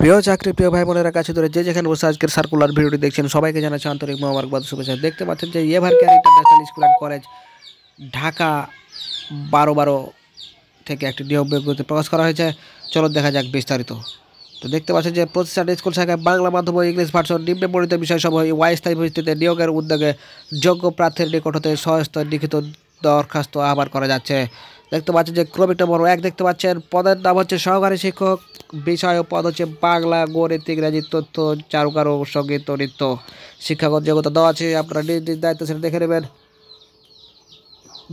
প্রিয় চাকরি প্রিয় ভাই বোনেরা কাছে ধরে যে যেখানে বসে আজকের সার্কুলার ভিডিওটি দেখছেন সবাইকে জানাচ্ছে আন্তরিক মোবারকবাদ শুভেচ্ছা দেখতে পাচ্ছেন যে ইয়েভার international school and college Dhaka বারো বারো থেকে একটি নিয়োগ বিজ্ঞপ্তি প্রকাশ করা হয়েছে চলো দেখা যাক বিস্তারিত তো দেখতে পাচ্ছেন যে প্রতিষ্ঠান স্কুল শাখায় বাংলা মাধ্যম ইংলিশ ভার্সন নিম্নে বর্ণিত বিষয়সমূহ ওয়াইস্থায়ী ভিত্তিতে নিয়োগের উদ্যোগে যোগ্য প্রার্থীর নিকট হতে লিখিত দরখাস্ত আহ্বান করা যাচ্ছে দেখতে পাচ্ছেন যে একটা বড় এক দেখতে পাচ্ছেন পদের নাম হচ্ছে সহকারী শিক্ষক বিষয় পদ হচ্ছে বাংলা গণিত ইংরাজি তথ্য চারুকার ও সঙ্গীত নৃত্য শিক্ষাগত যোগ্যতা দেওয়া আছে আপনারা নিজ নিজ দায়িত্ব সেটা দেখে নেবেন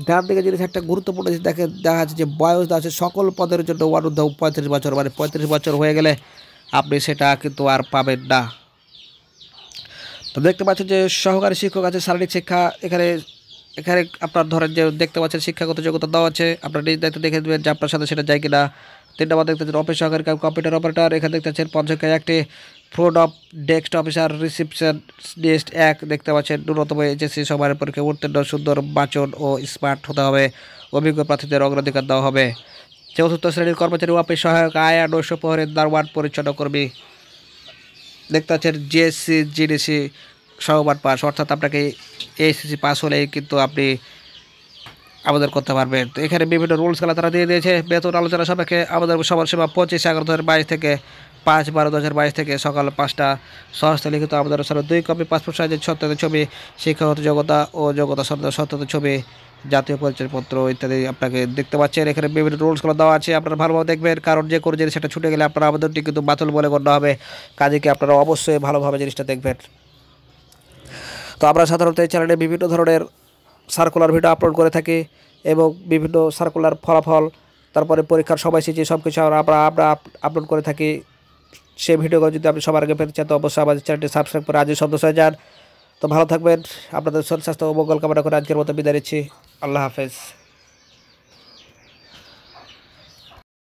ডান দিকে জিনিস একটা গুরুত্বপূর্ণ জিনিস দেখে দেখা যাচ্ছে যে বয়স দেওয়া আছে সকল পদের জন্য অনুদ্ধ পঁয়ত্রিশ বছর মানে পঁয়ত্রিশ বছর হয়ে গেলে আপনি সেটা কিন্তু আর পাবেন না তো দেখতে পাচ্ছেন যে সহকারী শিক্ষক আছে শারীরিক শিক্ষা এখানে এখানে আপনার ধরেন যে দেখতে পাচ্ছেন শিক্ষাগত যোগ্যতা দেওয়া আছে আপনার নিজ দায়িত্ব দেখে দেবেন যে আপনার সাথে সেটা যায় কিনা তিনটা বার দেখতে পাচ্ছেন অফিস সহকারী কম্পিউটার অপারেটর এখানে দেখতে পাচ্ছেন পঞ্চায়েত একটি front of desk officer reception receptionist এক দেখতে পাচ্ছেন ন্যূনতম এজেন্সি সবার পরীক্ষা উত্তীর্ণ সুন্দর বাচন ও স্মার্ট হতে হবে অভিজ্ঞ প্রার্থীদের অগ্রাধিকার দেওয়া হবে চতুর্থ শ্রেণীর কর্মচারী অফিস সহায়ক আয় আর নৈশ প্রহরের ওয়ার্ড পরিচ্ছন্ন কর্মী দেখতে পাচ্ছেন জিএসসি জিডিসি সহবাদ পাস অর্থাৎ আপনাকে এইচএসসি পাস হলে কিন্তু আপনি আবেদন করতে পারবেন তো এখানে বিভিন্ন রুলসগুলো তারা দিয়ে দিয়েছে বেতন আলোচনা আমাদের আবেদন সীমা পঁচিশ এগারো দু থেকে পাঁচ বারো দু থেকে সকাল পাঁচটা সহস্ত লিখিত আবেদন সরকার দুই কপি পাসপোর্ট সাইজের সত্যতা ছবি শিক্ষাগত যোগ্যতা ও যোগ্যতা সত্যতা ছবি জাতীয় পরিচয়পত্র ইত্যাদি আপনাকে দেখতে পাচ্ছেন এখানে বিভিন্ন রুলসগুলো দেওয়া আছে আপনারা ভালোভাবে দেখবেন কারণ যে কোনো জিনিস সেটা ছুটে গেলে আপনার আবেদনটি কিন্তু বাতিল বলে গণ্য হবে কাজে কি আপনারা অবশ্যই ভালোভাবে জিনিসটা দেখবেন তো আমরা সাধারণত এই চ্যানেলে বিভিন্ন ধরনের সার্কুলার ভিডিও আপলোড করে থাকি এবং বিভিন্ন সার্কুলার ফলাফল তারপরে পরীক্ষার সময়সূচি সব কিছু আমরা আমরা আপলোড করে থাকি সেই ভিডিওগুলো যদি আপনি সবার আগে পেতে চান তো অবশ্যই আমাদের চ্যানেলটি সাবস্ক্রাইব করে আজই সদস্য হয়ে যান তো ভালো থাকবেন আপনাদের শরীর স্বাস্থ্য ও মঙ্গল কামনা করে আজকের মতো বিদায় নিচ্ছি আল্লাহ হাফেজ